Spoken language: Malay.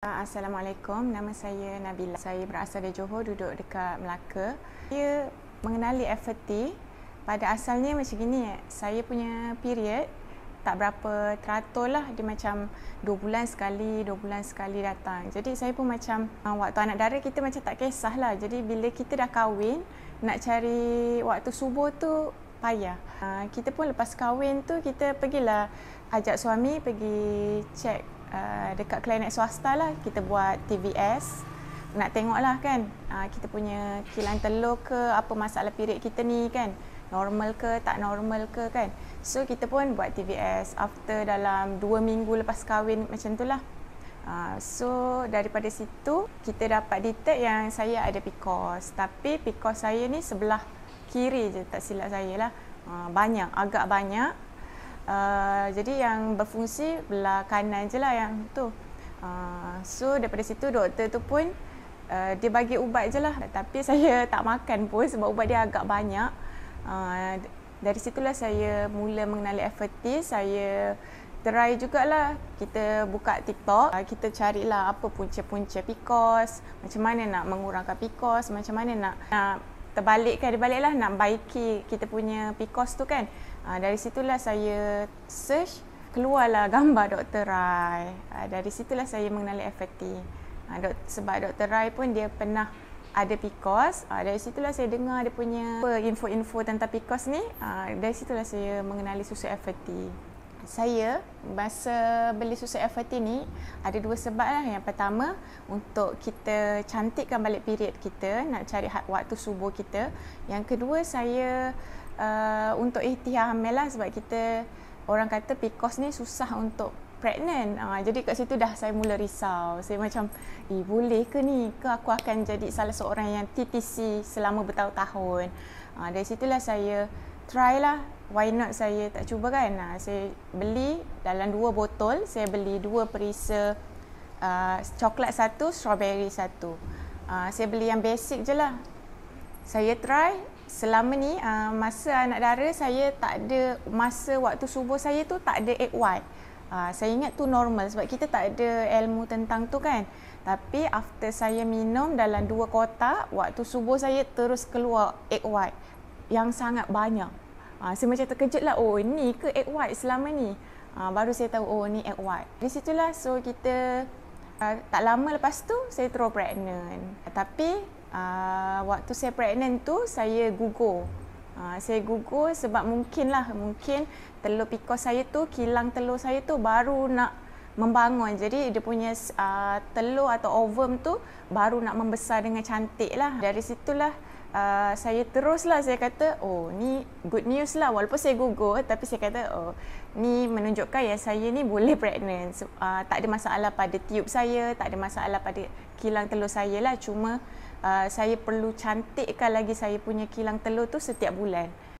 Ah, Assalamualaikum, nama saya Nabila. Saya berasal dari Johor, duduk dekat Melaka. Saya mengenali FRT pada asalnya macam gini. Saya punya period tak berapa teratur lah. Dia macam dua bulan sekali, dua bulan sekali datang. Jadi saya pun macam ah, waktu anak dara kita macam tak kisah lah. Jadi bila kita dah kahwin, nak cari waktu subuh tu payah. Ah, kita pun lepas kahwin tu kita pergilah ajak suami pergi cek uh, dekat klinik swasta lah kita buat TVS nak tengok lah kan uh, kita punya kilang telur ke apa masalah period kita ni kan normal ke tak normal ke kan so kita pun buat TVS after dalam 2 minggu lepas kahwin macam tu lah uh, so daripada situ kita dapat detect yang saya ada PCOS tapi PCOS saya ni sebelah kiri je tak silap saya lah uh, banyak agak banyak Uh, jadi yang berfungsi belah kanan je lah yang tu. Uh, so daripada situ doktor tu pun uh, dia bagi ubat je lah. Tapi saya tak makan pun sebab ubat dia agak banyak. Uh, dari situlah saya mula mengenali FRT. Saya try jugalah. Kita buka TikTok. Uh, kita carilah apa punca-punca pikos. Macam mana nak mengurangkan pikos? Macam mana nak, nak terbalikkan dia baliklah nak baiki kita punya picos tu kan. Uh, dari situlah saya search keluarlah gambar Dr. Rai. Uh, dari situlah saya mengenali FAT. Uh, ah, dok, sebab Dr. Rai pun dia pernah ada picos Uh, dari situlah saya dengar dia punya info-info tentang picos ni. Uh, dari situlah saya mengenali susu FAT saya masa beli susu FRT ni ada dua sebab lah. Yang pertama untuk kita cantikkan balik period kita nak cari ha- waktu subuh kita. Yang kedua saya uh, untuk ikhtiar hamil lah sebab kita orang kata PCOS ni susah untuk pregnant. Uh, jadi kat situ dah saya mula risau. Saya macam eh boleh ke ni ke aku akan jadi salah seorang yang TTC selama bertahun-tahun. Uh, dari situlah saya try lah why not saya tak cuba kan ha, saya beli dalam dua botol saya beli dua perisa uh, coklat satu strawberry satu uh, saya beli yang basic je lah saya try selama ni uh, masa anak dara saya tak ada masa waktu subuh saya tu tak ada egg white uh, saya ingat tu normal sebab kita tak ada ilmu tentang tu kan tapi after saya minum dalam dua kotak waktu subuh saya terus keluar egg white yang sangat banyak Uh, saya macam terkejut lah, oh ni ke egg white selama ni? Uh, baru saya tahu, oh ni egg white. Di situlah, so kita uh, tak lama lepas tu, saya terus pregnant. Tapi, uh, waktu saya pregnant tu, saya gugur. Uh, saya gugur sebab mungkin lah, mungkin telur pikos saya tu, kilang telur saya tu baru nak membangun. Jadi dia punya uh, telur atau ovum tu baru nak membesar dengan cantik lah. Dari situlah uh, saya teruslah saya kata oh ni good news lah walaupun saya gugur tapi saya kata oh ni menunjukkan yang saya ni boleh pregnant so, uh, tak ada masalah pada tiub saya tak ada masalah pada kilang telur saya lah cuma uh, saya perlu cantikkan lagi saya punya kilang telur tu setiap bulan